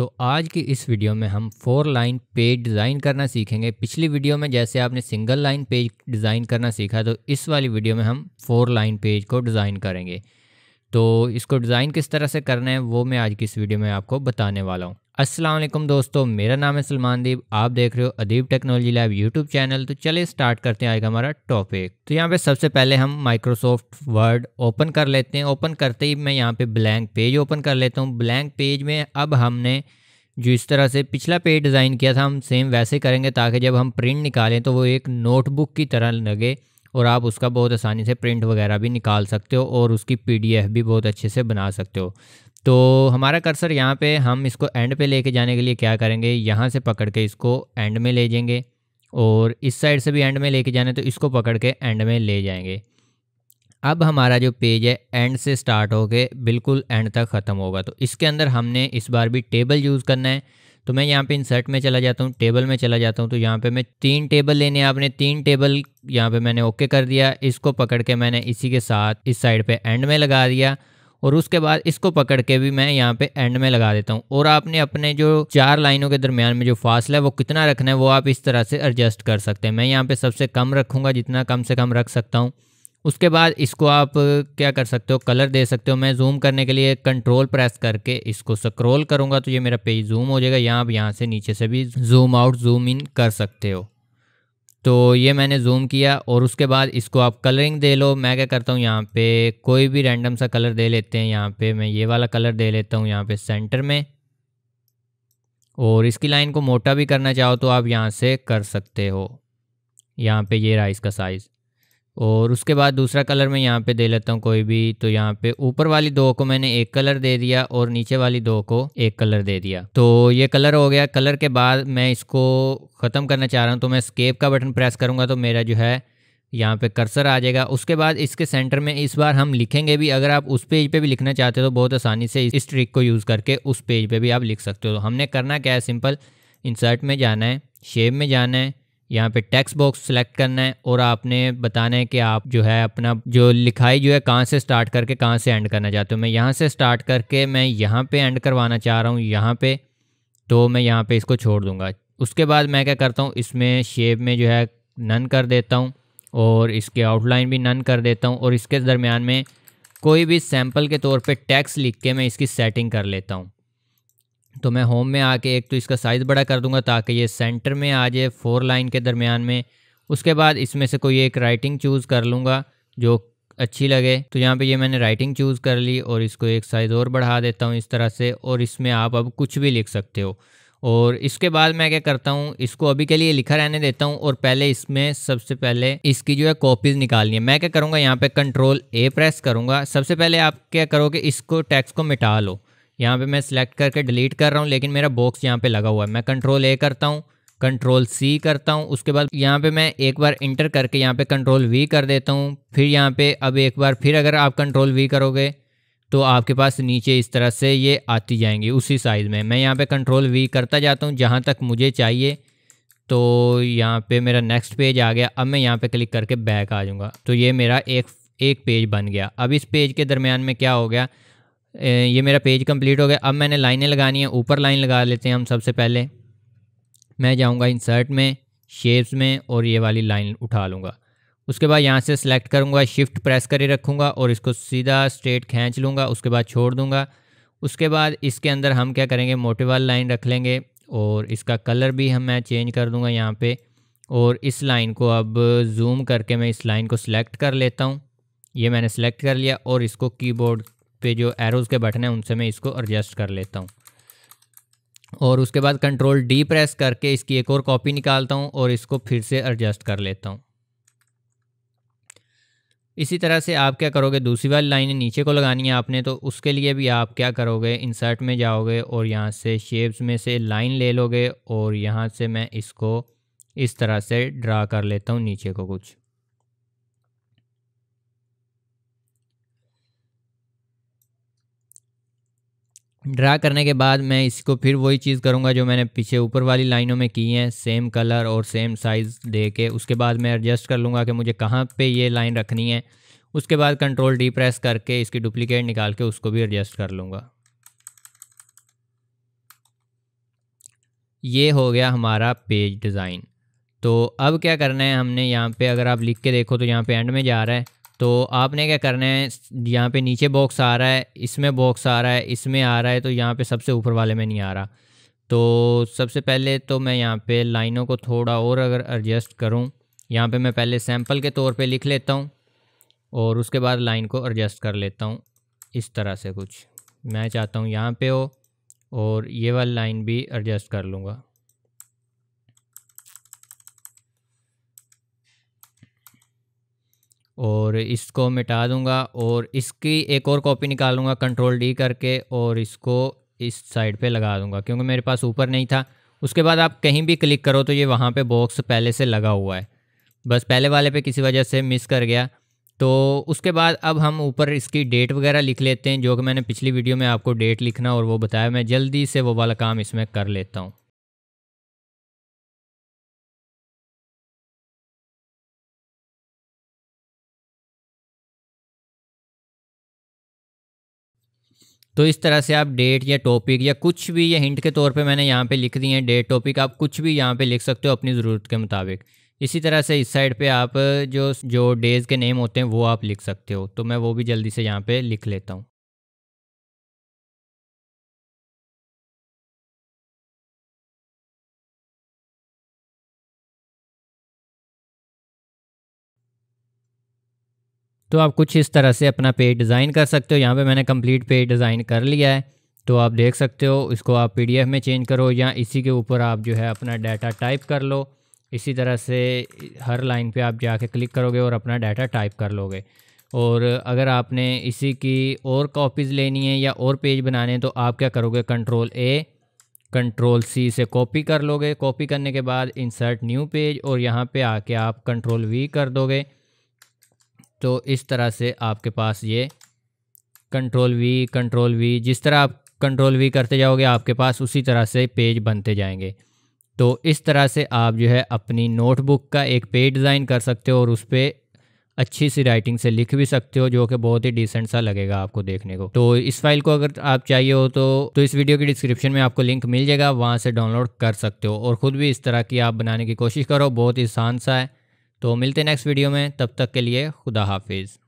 तो आज की इस वीडियो में हम फोर लाइन पेज डिज़ाइन करना सीखेंगे पिछली वीडियो में जैसे आपने सिंगल लाइन पेज डिज़ाइन करना सीखा तो इस वाली वीडियो में हम फोर लाइन पेज को डिज़ाइन करेंगे तो इसको डिज़ाइन किस तरह से करना है वो मैं आज की इस वीडियो में आपको बताने वाला हूँ असलम दोस्तों मेरा नाम है सलमान दीप आप देख रहे हो Adeeb technology lab YouTube channel तो चलिए स्टार्ट करते हैं आज का हमारा टॉपिक तो यहाँ पे सबसे पहले हम माइक्रोसॉफ्ट वर्ड ओपन कर लेते हैं ओपन करते ही मैं यहाँ पे ब्लैंक पेज ओपन कर लेता हूँ ब्लैंक पेज में अब हमने जो इस तरह से पिछला पेज डिज़ाइन किया था हम सेम वैसे करेंगे ताकि जब हम प्रिंट निकालें तो वो एक नोटबुक की तरह लगे और आप उसका बहुत आसानी से प्रिंट वगैरह भी निकाल सकते हो और उसकी पीडीएफ भी बहुत अच्छे से बना सकते हो तो हमारा कर्सर यहाँ पे हम इसको एंड पे लेके जाने के लिए क्या करेंगे यहाँ से पकड़ के इसको एंड में ले जाएंगे और इस साइड से भी एंड में लेके जाना तो इसको पकड़ के एंड में ले जाएंगे अब हमारा जो पेज है एंड से स्टार्ट होके बिल्कुल एंड तक ख़त्म होगा तो इसके अंदर हमने इस बार भी टेबल यूज़ करना है तो मैं यहाँ पे इंसर्ट में चला जाता हूँ टेबल में चला जाता हूँ तो यहाँ पे मैं तीन टेबल लेने आपने तीन टेबल यहाँ पे मैंने ओके कर दिया इसको पकड़ के मैंने इसी के साथ इस साइड पे एंड में लगा दिया और उसके बाद इसको पकड़ के भी मैं यहाँ पे एंड में लगा देता हूँ और आपने अपने जो चार लाइनों के दरमियान में जो फासला है वो कितना रखना है वो आप इस तरह से एडजस्ट कर सकते हैं मैं यहाँ पे सबसे कम रखूँगा जितना कम से कम रख सकता हूँ उसके बाद इसको आप क्या कर सकते हो कलर दे सकते हो मैं जूम करने के लिए कंट्रोल प्रेस करके इसको स्क्रोल करूँगा तो ये मेरा पेज जूम हो जाएगा यहाँ आप यहाँ से नीचे से भी जूम आउट जूम इन कर सकते हो तो ये मैंने जूम किया और उसके बाद इसको आप कलरिंग दे लो मैं क्या करता हूँ यहाँ पे कोई भी रैंडम सा कलर दे लेते हैं यहाँ पे मैं ये वाला कलर दे लेता हूँ यहाँ पे सेंटर में और इसकी लाइन को मोटा भी करना चाहो तो आप यहाँ से कर सकते हो यहाँ पे ये रहा इसका साइज़ और उसके बाद दूसरा कलर मैं यहाँ पे दे लेता हूँ कोई भी तो यहाँ पे ऊपर वाली दो को मैंने एक कलर दे दिया और नीचे वाली दो को एक कलर दे दिया तो ये कलर हो गया कलर के बाद मैं इसको ख़त्म करना चाह रहा हूँ तो मैं स्केप का बटन प्रेस करूँगा तो मेरा जो है यहाँ पे कर्सर आ जाएगा उसके बाद इसके सेंटर में इस बार हम लिखेंगे भी अगर आप उस पेज पे भी लिखना चाहते हो तो बहुत आसानी से इस ट्रिक को यूज़ करके उस पेज पे भी आप लिख सकते हो तो हमने करना क्या है सिंपल इंसर्ट में जाना है शेप में जाना है यहाँ पे टेक्स्ट बॉक्स सेलेक्ट करना है और आपने बताना है कि आप जो है अपना जो लिखाई जो है कहाँ से स्टार्ट करके कहाँ से एंड करना चाहते हो मैं यहाँ से स्टार्ट करके मैं यहाँ पे एंड करवाना चाह रहा हूँ यहाँ पे तो मैं यहाँ पे इसको छोड़ दूँगा उसके बाद मैं क्या करता हूँ इसमें शेप में जो है नन कर देता हूँ और इसके आउटलाइन भी नन कर देता हूँ और इसके दरमियान में कोई भी सैम्पल के तौर पर टैक्स लिख के मैं इसकी सेटिंग कर लेता हूँ तो मैं होम में आके एक तो इसका साइज़ बड़ा कर दूंगा ताकि ये सेंटर में आ जाए फोर लाइन के दरमियान में उसके बाद इसमें से कोई एक राइटिंग चूज़ कर लूँगा जो अच्छी लगे तो यहाँ पे ये मैंने राइटिंग चूज़ कर ली और इसको एक साइज़ और बढ़ा देता हूँ इस तरह से और इसमें आप अब कुछ भी लिख सकते हो और इसके बाद मैं क्या करता हूँ इसको अभी के लिए लिखा रहने देता हूँ और पहले इसमें सबसे पहले इसकी जो है कॉपीज़ निकालनी है मैं क्या करूँगा यहाँ पे कंट्रोल ए प्रेस करूँगा सबसे पहले आप क्या करोगे इसको टैक्स को मिटा लो यहाँ पे मैं सिलेक्ट करके डिलीट कर रहा हूँ लेकिन मेरा बॉक्स यहाँ पे लगा हुआ है मैं कंट्रोल ए करता हूँ कंट्रोल सी करता हूँ उसके बाद यहाँ पे मैं एक बार इंटर करके यहाँ पे कंट्रोल वी कर देता हूँ फिर यहाँ पे अब एक बार फिर अगर आप कंट्रोल वी करोगे तो आपके पास नीचे इस तरह से ये आती जाएंगी उसी साइज़ में मैं यहाँ पर कंट्रोल वी करता जाता हूँ जहाँ तक मुझे चाहिए तो यहाँ पर मेरा नेक्स्ट पेज आ गया अब मैं यहाँ पर क्लिक करके बैक आ जाऊँगा तो ये मेरा एक एक पेज बन गया अब इस पेज के दरमियान में क्या हो गया ये मेरा पेज कंप्लीट हो गया अब मैंने लाइनें लगानी है ऊपर लाइन लगा लेते हैं हम सबसे पहले मैं जाऊंगा इंसर्ट में शेप्स में और ये वाली लाइन उठा लूँगा उसके बाद यहाँ से सिलेक्ट करूँगा शिफ्ट प्रेस करे रखूँगा और इसको सीधा स्ट्रेट खींच लूँगा उसके बाद छोड़ दूँगा उसके बाद इसके अंदर हम क्या करेंगे वाली लाइन रख लेंगे और इसका कलर भी हम मैं चेंज कर दूँगा यहाँ पर और इस लाइन को अब जूम करके मैं इस लाइन को सिलेक्ट कर लेता हूँ ये मैंने सेलेक्ट कर लिया और इसको कीबोर्ड पे जो एरोज़ के बटन है उनसे मैं इसको एडजस्ट कर लेता हूँ और उसके बाद कंट्रोल डी प्रेस करके इसकी एक और कॉपी निकालता हूँ और इसको फिर से एडजस्ट कर लेता हूँ इसी तरह से आप क्या करोगे दूसरी वाली लाइन नीचे को लगानी है आपने तो उसके लिए भी आप क्या करोगे इंसर्ट में जाओगे और यहाँ से शेप्स में से लाइन ले लोगे और यहाँ से मैं इसको इस तरह से ड्रा कर लेता हूँ नीचे को कुछ ड्रा करने के बाद मैं इसको फिर वही चीज़ करूँगा जो मैंने पीछे ऊपर वाली लाइनों में की हैं सेम कलर और सेम साइज़ दे के उसके बाद मैं एडजस्ट कर लूँगा कि मुझे कहाँ पे ये लाइन रखनी है उसके बाद कंट्रोल डी प्रेस करके इसकी डुप्लीकेट निकाल के उसको भी एडजस्ट कर लूँगा ये हो गया हमारा पेज डिज़ाइन तो अब क्या करना है हमने यहाँ पर अगर आप लिख के देखो तो यहाँ पर एंड में जा रहा है तो आपने क्या करना है यहाँ पे नीचे बॉक्स आ रहा है इसमें बॉक्स आ रहा है इसमें आ रहा है तो यहाँ पे सबसे ऊपर वाले में नहीं आ रहा तो सबसे पहले तो मैं यहाँ पे लाइनों को थोड़ा और अगर एडजस्ट करूँ यहाँ पे मैं पहले सैम्पल के तौर पे लिख लेता हूँ और उसके बाद लाइन को एडजस्ट कर लेता हूँ इस तरह से कुछ मैं चाहता हूँ यहाँ पर हो और ये वाली लाइन भी एडजस्ट कर लूँगा और इसको मिटा दूंगा और इसकी एक और कॉपी निकालूंगा कंट्रोल डी करके और इसको इस साइड पे लगा दूंगा क्योंकि मेरे पास ऊपर नहीं था उसके बाद आप कहीं भी क्लिक करो तो ये वहाँ पे बॉक्स पहले से लगा हुआ है बस पहले वाले पे किसी वजह से मिस कर गया तो उसके बाद अब हम ऊपर इसकी डेट वगैरह लिख लेते हैं जो कि मैंने पिछली वीडियो में आपको डेट लिखना और वो बताया मैं जल्दी से वो वाला काम इसमें कर लेता हूँ तो इस तरह से आप डेट या टॉपिक या कुछ भी या हिंट के तौर पे मैंने यहाँ पे लिख दिए हैं डेट टॉपिक आप कुछ भी यहाँ पे लिख सकते हो अपनी ज़रूरत के मुताबिक इसी तरह से इस साइड पे आप जो जो डेज़ के नेम होते हैं वो आप लिख सकते हो तो मैं वो भी जल्दी से यहाँ पे लिख लेता हूँ तो आप कुछ इस तरह से अपना पेज डिज़ाइन कर सकते हो यहाँ पे मैंने कंप्लीट पेज डिज़ाइन कर लिया है तो आप देख सकते हो इसको आप पीडीएफ में चेंज करो या इसी के ऊपर आप जो है अपना डाटा टाइप कर लो इसी तरह से हर लाइन पे आप जाके क्लिक करोगे और अपना डाटा टाइप कर लोगे और अगर आपने इसी की और कॉपीज़ लेनी है या और पेज बनाने हैं तो आप क्या करोगे कंट्रोल ए कंट्रोल सी से कॉपी कर लोगे कॉपी करने के बाद इंसर्ट न्यू पेज और यहाँ पे आके आप कंट्रोल वी कर दोगे तो इस तरह से आपके पास ये कंट्रोल वी कंट्रोल वी जिस तरह आप कंट्रोल वी करते जाओगे आपके पास उसी तरह से पेज बनते जाएंगे तो इस तरह से आप जो है अपनी नोटबुक का एक पेज डिज़ाइन कर सकते हो और उस पर अच्छी सी राइटिंग से लिख भी सकते हो जो कि बहुत ही डिसेंट सा लगेगा आपको देखने को तो इस फाइल को अगर आप चाहिए हो तो तो इस वीडियो की डिस्क्रिप्शन में आपको लिंक मिल जाएगा वहाँ से डाउनलोड कर सकते हो और ख़ुद भी इस तरह की आप बनाने की कोशिश करो बहुत ही आसान सा है तो मिलते नेक्स्ट वीडियो में तब तक के लिए खुदा हाफिज़